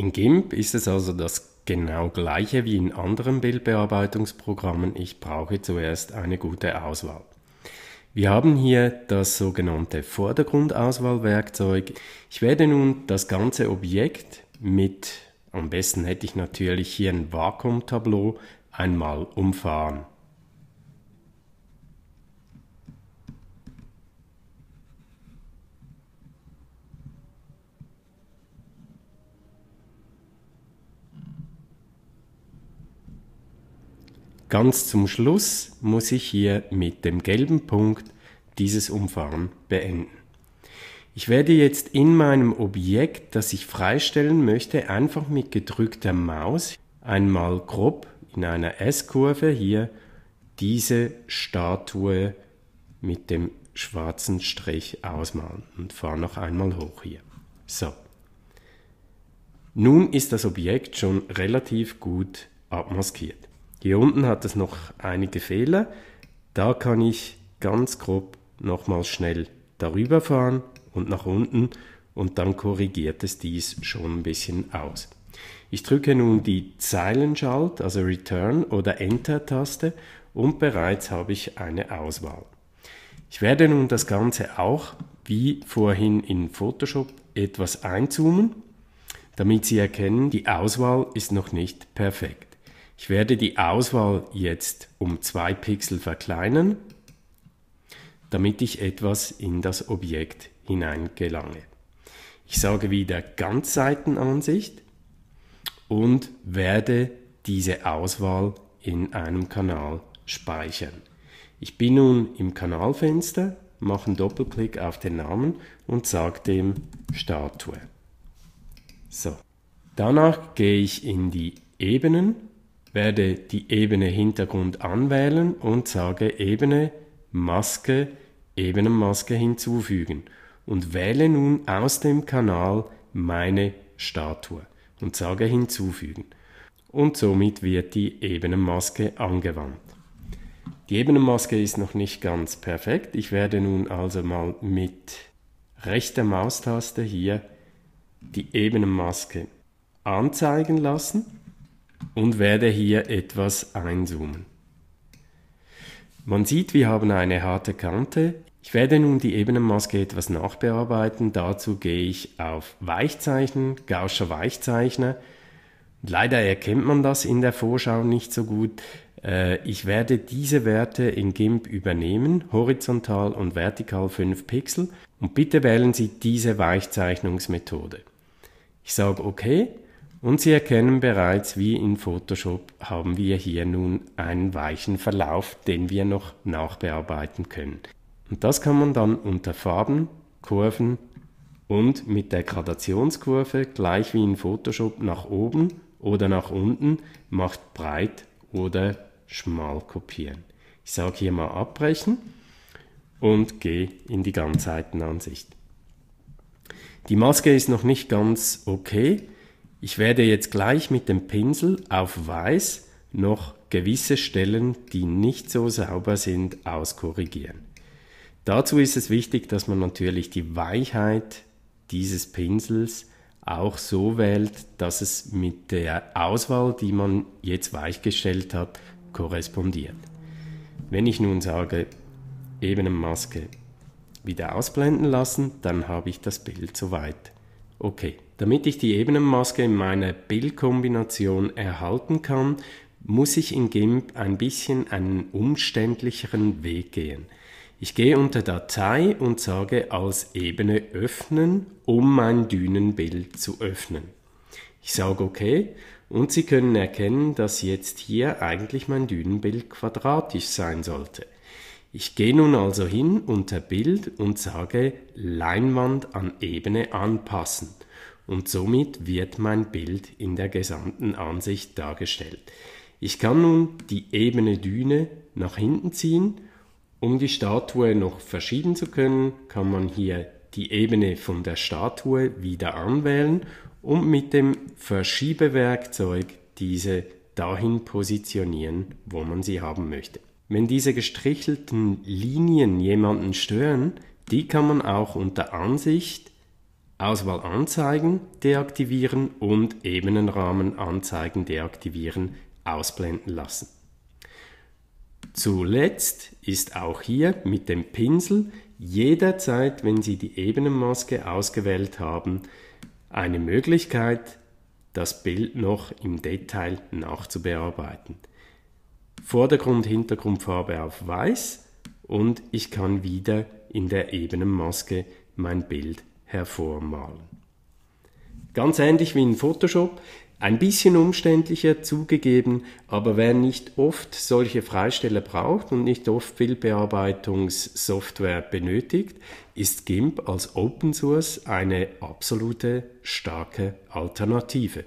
In GIMP ist es also das genau gleiche wie in anderen Bildbearbeitungsprogrammen. Ich brauche zuerst eine gute Auswahl. Wir haben hier das sogenannte Vordergrundauswahlwerkzeug. Ich werde nun das ganze Objekt mit, am besten hätte ich natürlich hier ein Vakuumtableau, einmal umfahren. Ganz zum Schluss muss ich hier mit dem gelben Punkt dieses Umfahren beenden. Ich werde jetzt in meinem Objekt, das ich freistellen möchte, einfach mit gedrückter Maus einmal grob in einer S-Kurve hier diese Statue mit dem schwarzen Strich ausmalen und fahre noch einmal hoch hier. So. Nun ist das Objekt schon relativ gut abmaskiert. Hier unten hat es noch einige Fehler. Da kann ich ganz grob nochmals schnell darüber fahren und nach unten und dann korrigiert es dies schon ein bisschen aus. Ich drücke nun die Zeilenschalt, also Return oder Enter-Taste und bereits habe ich eine Auswahl. Ich werde nun das Ganze auch wie vorhin in Photoshop etwas einzoomen, damit Sie erkennen, die Auswahl ist noch nicht perfekt. Ich werde die Auswahl jetzt um zwei Pixel verkleinern, damit ich etwas in das Objekt hinein gelange. Ich sage wieder Ganzseitenansicht und werde diese Auswahl in einem Kanal speichern. Ich bin nun im Kanalfenster, mache einen Doppelklick auf den Namen und sage dem Statue. So. Danach gehe ich in die Ebenen werde die Ebene Hintergrund anwählen und sage Ebene Maske Ebenenmaske hinzufügen und wähle nun aus dem Kanal meine Statue und sage hinzufügen. Und somit wird die Ebenenmaske angewandt. Die Ebenenmaske ist noch nicht ganz perfekt. Ich werde nun also mal mit rechter Maustaste hier die Ebenenmaske anzeigen lassen und werde hier etwas einzoomen. Man sieht, wir haben eine harte Kante. Ich werde nun die Ebenenmaske etwas nachbearbeiten. Dazu gehe ich auf Weichzeichnen, Gausscher Weichzeichner. Leider erkennt man das in der Vorschau nicht so gut. Äh, ich werde diese Werte in GIMP übernehmen, horizontal und vertikal 5 Pixel und bitte wählen Sie diese Weichzeichnungsmethode. Ich sage OK und Sie erkennen bereits, wie in Photoshop haben wir hier nun einen weichen Verlauf, den wir noch nachbearbeiten können. Und das kann man dann unter Farben, Kurven und mit der Gradationskurve gleich wie in Photoshop nach oben oder nach unten macht breit oder schmal kopieren. Ich sage hier mal abbrechen und gehe in die Ganzheitenansicht. Die Maske ist noch nicht ganz okay. Ich werde jetzt gleich mit dem Pinsel auf weiß noch gewisse Stellen, die nicht so sauber sind, auskorrigieren. Dazu ist es wichtig, dass man natürlich die Weichheit dieses Pinsels auch so wählt, dass es mit der Auswahl, die man jetzt weichgestellt hat, korrespondiert. Wenn ich nun sage, Maske wieder ausblenden lassen, dann habe ich das Bild soweit. Okay, damit ich die Ebenenmaske in meiner Bildkombination erhalten kann, muss ich in GIMP ein bisschen einen umständlicheren Weg gehen. Ich gehe unter Datei und sage als Ebene öffnen, um mein Dünenbild zu öffnen. Ich sage OK und Sie können erkennen, dass jetzt hier eigentlich mein Dünenbild quadratisch sein sollte. Ich gehe nun also hin unter Bild und sage Leinwand an Ebene anpassen und somit wird mein Bild in der gesamten Ansicht dargestellt. Ich kann nun die Ebene Düne nach hinten ziehen. Um die Statue noch verschieben zu können, kann man hier die Ebene von der Statue wieder anwählen und mit dem Verschiebewerkzeug diese dahin positionieren, wo man sie haben möchte. Wenn diese gestrichelten Linien jemanden stören, die kann man auch unter Ansicht, Auswahl anzeigen, deaktivieren und Ebenenrahmen anzeigen, deaktivieren, ausblenden lassen. Zuletzt ist auch hier mit dem Pinsel jederzeit, wenn Sie die Ebenenmaske ausgewählt haben, eine Möglichkeit, das Bild noch im Detail nachzubearbeiten. Vordergrund, Hintergrundfarbe auf weiß und ich kann wieder in der ebenen Maske mein Bild hervormalen. Ganz ähnlich wie in Photoshop, ein bisschen umständlicher zugegeben, aber wer nicht oft solche Freisteller braucht und nicht oft Bildbearbeitungssoftware benötigt, ist GIMP als Open Source eine absolute starke Alternative.